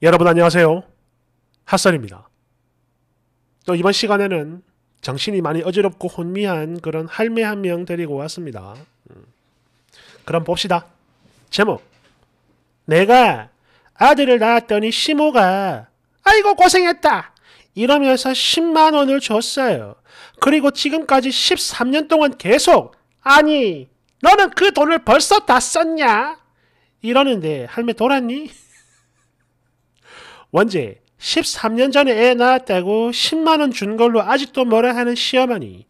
여러분 안녕하세요. 핫설입니다. 또 이번 시간에는 정신이 많이 어지럽고 혼미한 그런 할매 한 명 데리고 왔습니다. 음. 그럼 봅시다. 제목 내가 아들을 낳았더니 시모가 아이고 고생했다 이러면서 10만 원을 줬어요. 그리고 지금까지 13년 동안 계속 아니 너는 그 돈을 벌써 다 썼냐 이러는데 할매 돌았니? 원제 13년 전에 애 낳았다고 10만원 준 걸로 아직도 뭐라 하는 시어머니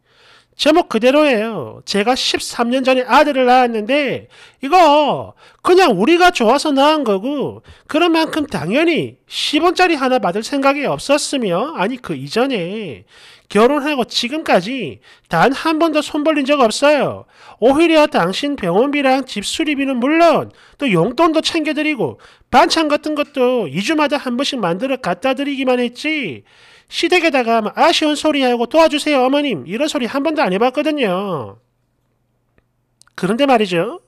제목 그대로예요. 제가 13년 전에 아들을 낳았는데 이거 그냥 우리가 좋아서 낳은 거고 그런 만큼 당연히 10원짜리 하나 받을 생각이 없었으며 아니 그 이전에 결혼하고 지금까지 단 한 번도 손 벌린 적 없어요. 오히려 당신 병원비랑 집 수리비는 물론 또 용돈도 챙겨드리고 반찬 같은 것도 2주마다 한 번씩 만들어 갖다 드리기만 했지 시댁에다가 아쉬운 소리하고 도와주세요 어머님 이런 소리 한 번도 안 해봤거든요. 그런데 말이죠.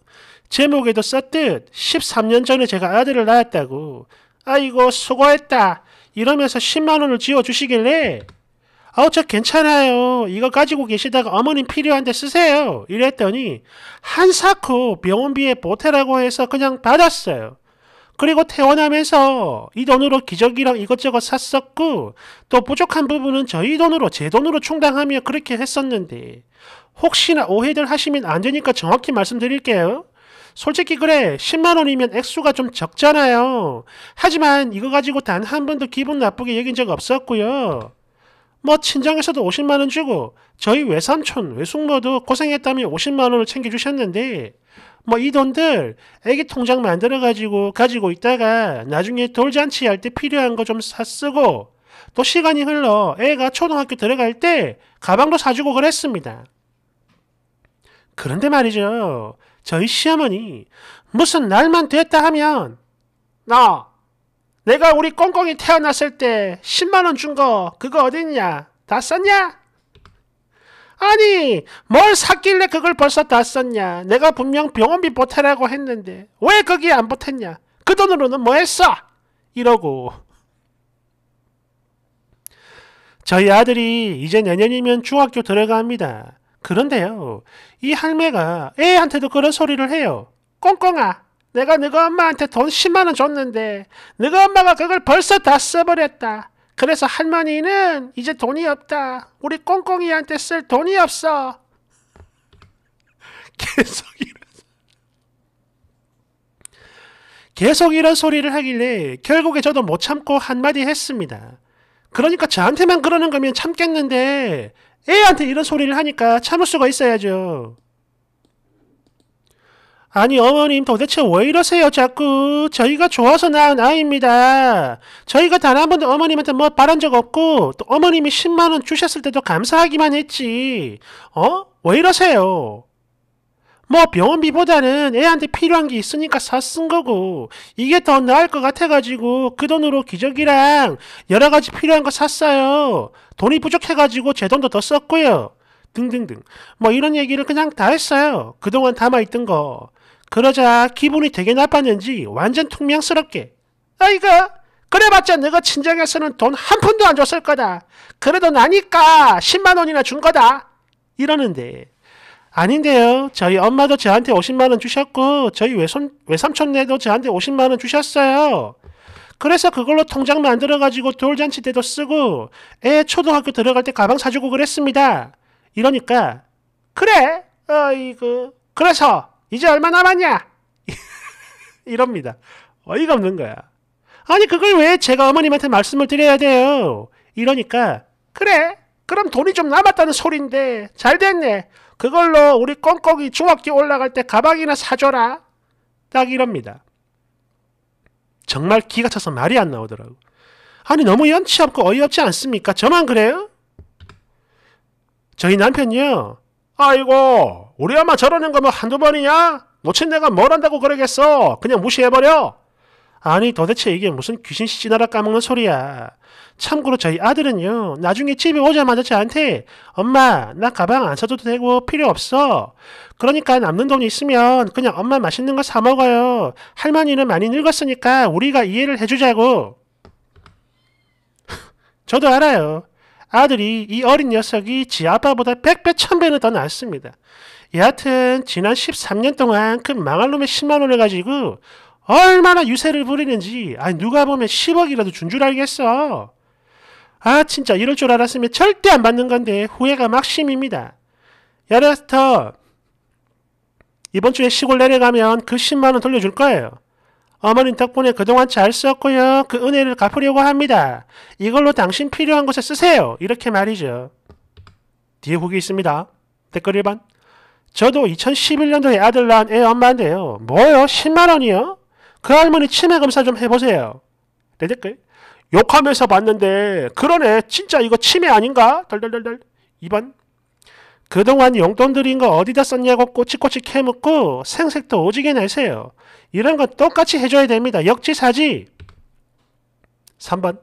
제목에도 썼듯 13년 전에 제가 아들을 낳았다고 아이고 수고했다 이러면서 10만원을 지어주시길래 아우 저 괜찮아요 이거 가지고 계시다가 어머님 필요한데 쓰세요 이랬더니 한사코 병원비에 보태라고 해서 그냥 받았어요 그리고 퇴원하면서 이 돈으로 기저귀랑 이것저것 샀었고 또 부족한 부분은 저희 돈으로 제 돈으로 충당하며 그렇게 했었는데 혹시나 오해들 하시면 안 되니까 정확히 말씀드릴게요. 솔직히 그래 10만원이면 액수가 좀 적잖아요. 하지만 이거 가지고 단 한 번도 기분 나쁘게 여긴 적 없었고요. 뭐 친정에서도 50만원 주고 저희 외삼촌 외숙모도 고생했다며 50만원을 챙겨주셨는데 뭐이 돈들 애기 통장 만들어 가지고 가지고 있다가 나중에 돌잔치 할 때 필요한 거 좀 사 쓰고 또 시간이 흘러 애가 초등학교 들어갈 때 가방도 사주고 그랬습니다. 그런데 말이죠. 저희 시어머니 무슨 날만 됐다 하면 나 내가 우리 꽁꽁이 태어났을 때 10만 원 준 거 그거 어딨냐? 다 썼냐? 아니, 뭘 샀길래 그걸 벌써 다 썼냐? 내가 분명 병원비 보태라고 했는데 왜 거기에 안 보탰냐? 그 돈으로는 뭐 했어? 이러고 저희 아들이 이제 내년이면 중학교 들어갑니다. 그런데요, 이 할매가 애한테도 그런 소리를 해요. 꽁꽁아, 내가 너가 엄마한테 돈 10만원 줬는데 너가 엄마가 그걸 벌써 다 써버렸다. 그래서 할머니는 이제 돈이 없다. 우리 꽁꽁이한테 쓸 돈이 없어. 계속 이런 계속 이런 소리를 하길래 결국에 저도 못 참고 한마디 했습니다. 그러니까 저한테만 그러는 거면 참겠는데 애한테 이런 소리를 하니까 참을 수가 있어야죠. 아니 어머님 도대체 왜 이러세요 자꾸 저희가 좋아서 낳은 아이입니다 저희가 단 한 번도 어머님한테 뭐 바란 적 없고 또 어머님이 10만원 주셨을 때도 감사하기만 했지 어? 왜 이러세요 뭐 병원비보다는 애한테 필요한 게 있으니까 사쓴 거고 이게 더 나을 것 같아가지고 그 돈으로 기저귀랑 여러 가지 필요한 거 샀어요. 돈이 부족해가지고 제 돈도 더 썼고요. 등등등 뭐 이런 얘기를 그냥 다 했어요. 그동안 담아있던 거. 그러자 기분이 되게 나빴는지 완전 퉁명스럽게 아이가 그래봤자 너가 친정에서는 돈 한 푼도 안 줬을 거다. 그래도 나니까 10만 원이나 준 거다. 이러는데 아닌데요. 저희 엄마도 저한테 50만 원 주셨고 저희 외손 외삼촌네도 저한테 50만 원 주셨어요. 그래서 그걸로 통장 만들어 가지고 돌잔치 때도 쓰고 애 초등학교 들어갈 때 가방 사주고 그랬습니다. 이러니까 그래. 아이고. 그래서 이제 얼마 남았냐? 이럽니다. 어이가 없는 거야. 아니 그걸 왜 제가 어머님한테 말씀을 드려야 돼요? 이러니까 그래 그럼 돈이 좀 남았다는 소린데 잘 됐네. 그걸로 우리 꽁꽁이 중학교 올라갈 때 가방이나 사줘라. 딱 이럽니다. 정말 기가 차서 말이 안 나오더라고. 아니 너무 연치 없고 어이없지 않습니까? 저만 그래요? 저희 남편이요. 아이고 우리 엄마 저러는 거 뭐 한두 번이냐? 놓친 내가 뭘 한다고 그러겠어? 그냥 무시해버려? 아니 도대체 이게 무슨 귀신 씨나라 까먹는 소리야. 참고로 저희 아들은요 나중에 집에 오자마자 저한테 엄마 나 가방 안 사줘도 되고 필요 없어. 그러니까 남는 돈이 있으면 그냥 엄마 맛있는 거 사 먹어요. 할머니는 많이 늙었으니까 우리가 이해를 해주자고. 저도 알아요. 아들이 이 어린 녀석이 지 아빠보다 백배 천배는 더 낫습니다. 예, 여하튼 지난 13년 동안 그 망할 놈의 10만원을 가지고 얼마나 유세를 부리는지 아 누가 보면 10억이라도 준 줄 알겠어. 아 진짜 이럴 줄 알았으면 절대 안 받는 건데 후회가 막심입니다. 여레스 이번 주에 시골 내려가면 그 10만원 돌려줄 거예요. 어머님 덕분에 그동안 잘 썼고요. 그 은혜를 갚으려고 합니다. 이걸로 당신 필요한 곳에 쓰세요. 이렇게 말이죠. 뒤에 후기 있습니다. 댓글 1번 저도 2011년도에 아들 낳은 애 엄마인데요. 뭐요? 10만 원이요? 그 할머니 치매 검사 좀 해보세요. 내 댓글. 욕하면서 봤는데 그러네. 진짜 이거 치매 아닌가? 덜덜덜덜. 2번. 그동안 용돈 들인 거 어디다 썼냐고 꼬치꼬치 캐묻고 생색도 오지게 내세요. 이런 건 똑같이 해줘야 됩니다. 역지사지. 3번.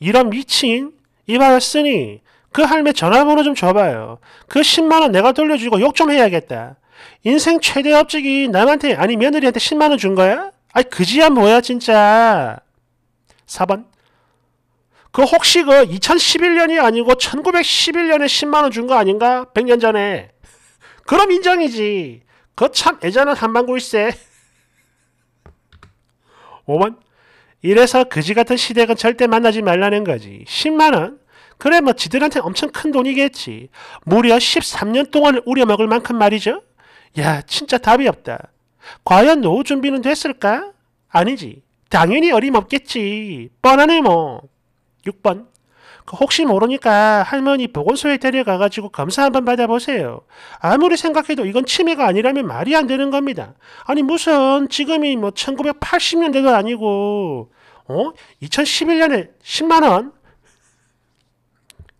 이런 미친 이발을 쓰니 그 할매 전화번호 좀 줘봐요. 그 10만원 내가 돌려주고 욕 좀 해야겠다. 인생 최대 업적이 남한테, 아니 며느리한테 10만원 준 거야? 아이, 그지야 뭐야, 진짜. 4번. 그 혹시 그 2011년이 아니고 1911년에 10만원 준 거 아닌가? 100년 전에. 그럼 인정이지. 그 참 애잔한 한방구일세. 5번. 이래서 그지 같은 시댁은 절대 만나지 말라는 거지. 10만원? 그래 뭐 지들한테 엄청 큰 돈이겠지. 무려 13년 동안을 우려먹을 만큼 말이죠. 야 진짜 답이 없다. 과연 노후 준비는 됐을까? 아니지. 당연히 어림없겠지. 뻔하네 뭐. 6번. 그 혹시 모르니까 할머니 보건소에 데려가가지고 검사 한번 받아보세요. 아무리 생각해도 이건 치매가 아니라면 말이 안 되는 겁니다. 아니 무슨 지금이 뭐 1980년대도 아니고 어? 2011년에 10만원?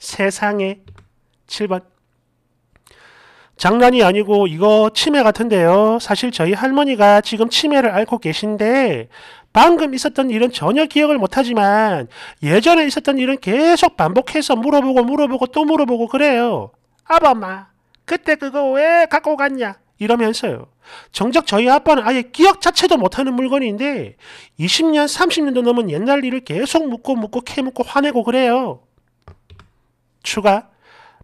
세상에 7번 장난이 아니고 이거 치매 같은데요. 사실 저희 할머니가 지금 치매를 앓고 계신데 방금 있었던 일은 전혀 기억을 못하지만 예전에 있었던 일은 계속 반복해서 물어보고 물어보고 또 물어보고 그래요. 아범마 그때 그거 왜 갖고 갔냐? 이러면서요. 정작 저희 아빠는 아예 기억 자체도 못하는 물건인데 20년, 30년도 넘은 옛날 일을 계속 묻고 묻고 캐묻고 화내고 그래요. 추가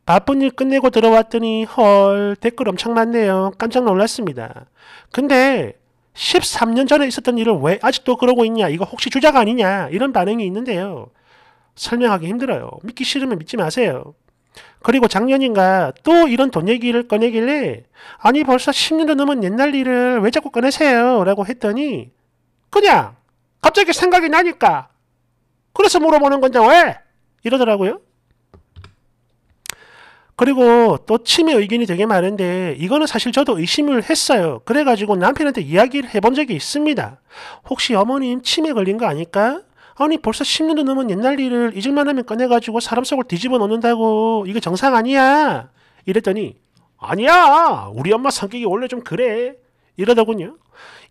바쁜 일 끝내고 들어왔더니 헐 댓글 엄청 많네요. 깜짝 놀랐습니다. 근데 13년 전에 있었던 일을 왜 아직도 그러고 있냐? 이거 혹시 주작 아니냐? 이런 반응이 있는데요. 설명하기 힘들어요. 믿기 싫으면 믿지 마세요. 그리고 작년인가 또 이런 돈 얘기를 꺼내길래 아니 벌써 10년도 넘은 옛날 일을 왜 자꾸 꺼내세요? 라고 했더니 그냥 갑자기 생각이 나니까 그래서 물어보는 건데 왜? 이러더라고요. 그리고 또 치매 의견이 되게 많은데 이거는 사실 저도 의심을 했어요. 그래가지고 남편한테 이야기를 해본 적이 있습니다. 혹시 어머님 치매 걸린 거 아닐까? 아니 벌써 10년도 넘은 옛날 일을 잊을만 하면 꺼내가지고 사람 속을 뒤집어 놓는다고 이거 정상 아니야? 이랬더니 아니야 우리 엄마 성격이 원래 좀 그래 이러더군요.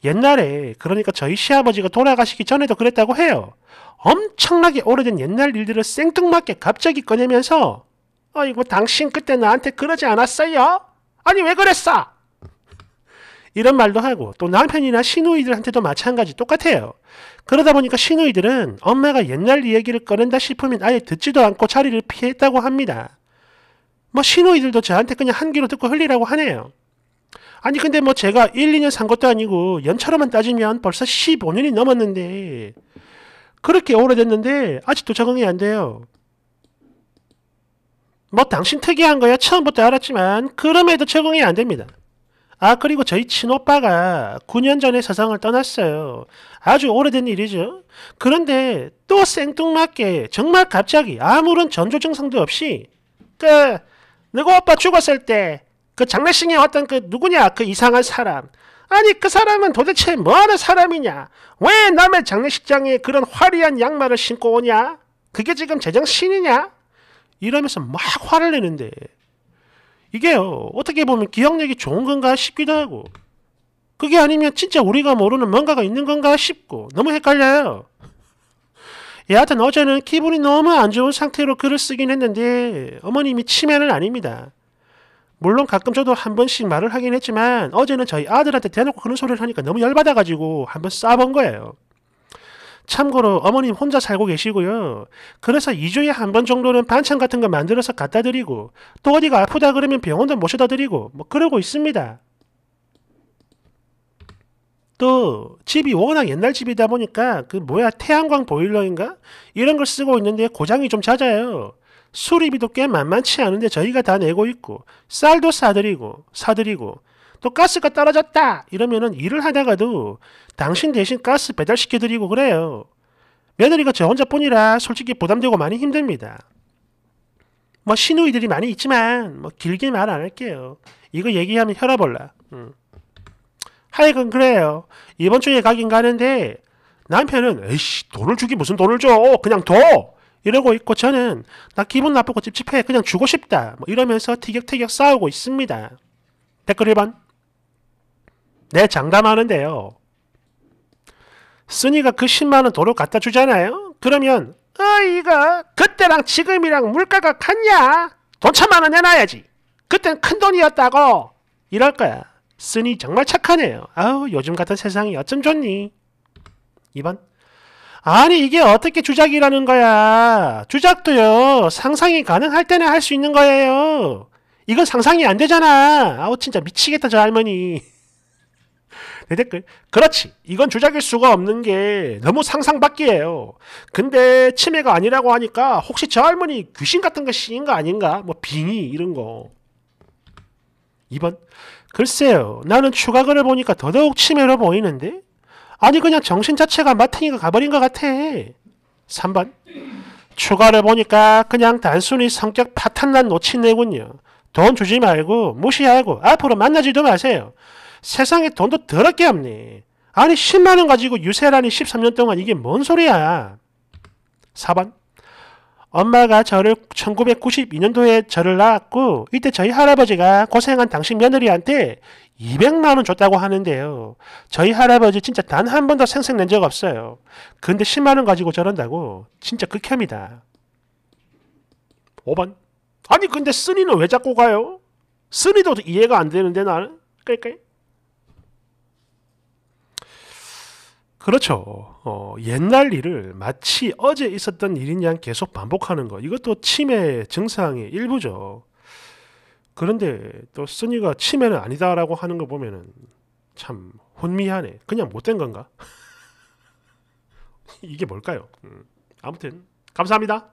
옛날에 그러니까 저희 시아버지가 돌아가시기 전에도 그랬다고 해요. 엄청나게 오래된 옛날 일들을 생뚱맞게 갑자기 꺼내면서 아이고 어, 당신 그때 나한테 그러지 않았어요? 아니 왜 그랬어? 이런 말도 하고 또 남편이나 시누이들한테도 마찬가지 똑같아요. 그러다 보니까 시누이들은 엄마가 옛날 이야기를 꺼낸다 싶으면 아예 듣지도 않고 자리를 피했다고 합니다. 뭐 시누이들도 저한테 그냥 한 귀로 듣고 흘리라고 하네요. 아니 근데 뭐 제가 1, 2년 산 것도 아니고 연차로만 따지면 벌써 15년이 넘었는데 그렇게 오래됐는데 아직도 적응이 안 돼요. 뭐 당신 특이한 거야 처음부터 알았지만 그럼에도 적응이 안 됩니다. 아 그리고 저희 친오빠가 9년 전에 세상을 떠났어요. 아주 오래된 일이죠. 그런데 또 생뚱맞게 정말 갑자기 아무런 전조 증상도 없이 그 너구 오빠 죽었을 때 그 장례식에 왔던 그 누구냐 그 이상한 사람 아니 그 사람은 도대체 뭐하는 사람이냐 왜 남의 장례식장에 그런 화려한 양말을 신고 오냐 그게 지금 제정신이냐 이러면서 막 화를 내는데 이게 어떻게 보면 기억력이 좋은 건가 싶기도 하고 그게 아니면 진짜 우리가 모르는 뭔가가 있는 건가 싶고 너무 헷갈려요. 여하튼 어제는 기분이 너무 안 좋은 상태로 글을 쓰긴 했는데 어머님이 치매는 아닙니다. 물론 가끔 저도 한 번씩 말을 하긴 했지만 어제는 저희 아들한테 대놓고 그런 소리를 하니까 너무 열받아가지고 한번 싸본 거예요. 참고로 어머님 혼자 살고 계시고요. 그래서 2주에 한 번 정도는 반찬 같은 거 만들어서 갖다 드리고 또 어디가 아프다 그러면 병원도 모셔다 드리고 뭐 그러고 있습니다. 또 집이 워낙 옛날 집이다 보니까 그 뭐야 태양광 보일러인가? 이런 걸 쓰고 있는데 고장이 좀 잦아요. 수리비도 꽤 만만치 않은데 저희가 다 내고 있고 쌀도 사드리고 사드리고 또 가스가 떨어졌다 이러면은 일을 하다가도 당신 대신 가스 배달시켜드리고 그래요. 며느리가 저 혼자뿐이라 솔직히 부담되고 많이 힘듭니다. 뭐 시누이들이 많이 있지만 뭐 길게 말 안 할게요. 이거 얘기하면 혈압 올라. 음. 하여간 그래요. 이번 주에 가긴 가는데 남편은 에이씨 돈을 주기 무슨 돈을 줘 그냥 둬 이러고 있고 저는 나 기분 나쁘고 찝찝해 그냥 주고 싶다 뭐 이러면서 티격태격 싸우고 있습니다. 댓글 1번 내 장담하는데요. 쓰니가 그 10만원 도로 갖다 주잖아요. 그러면 어이가 그때랑 지금이랑 물가가 같냐? 돈 천만원 내놔야지. 그땐 큰 돈이었다고. 이럴 거야. 쓰니 정말 착하네요. 아우 요즘 같은 세상이 어쩜 좋니? 2번 아니 이게 어떻게 주작이라는 거야. 주작도요. 상상이 가능할 때는 할 수 있는 거예요. 이건 상상이 안 되잖아. 아우 진짜 미치겠다 저 할머니. 내 댓글. 그렇지. 이건 조작일 수가 없는 게 너무 상상 밖이에요. 근데 치매가 아니라고 하니까 혹시 저 할머니 귀신 같은 것인가 아닌가? 뭐 빙의 이런 거. 2번. 글쎄요. 나는 추가 글을 보니까 더더욱 치매로 보이는데? 아니 그냥 정신 자체가 마탱이가 가버린 것 같아. 3번. 추가를 보니까 그냥 단순히 성격 파탄난 놓친애군요. 돈 주지 말고 무시하고 앞으로 만나지도 마세요. 세상에 돈도 더럽게 합니. 아니 10만 원 가지고 유세라니 13년 동안 이게 뭔 소리야. 4번 엄마가 저를 1992년도에 저를 낳았고 이때 저희 할아버지가 고생한 당신 며느리한테 200만원 줬다고 하는데요. 저희 할아버지 진짜 단 한 번도 생색낸 적 없어요. 근데 10만원 가지고 저런다고 진짜 극혐이다. 5번 아니 근데 쓰니는 왜 자꾸 가요? 쓰니도 이해가 안 되는데 나는 끌끌 그렇죠. 어, 옛날 일을 마치 어제 있었던 일인 양 계속 반복하는 거. 이것도 치매 증상의 일부죠. 그런데 또 쓰니가 치매는 아니다라고 하는 거 보면은 참 혼미하네. 그냥 못된 건가? 이게 뭘까요? 음, 아무튼 감사합니다.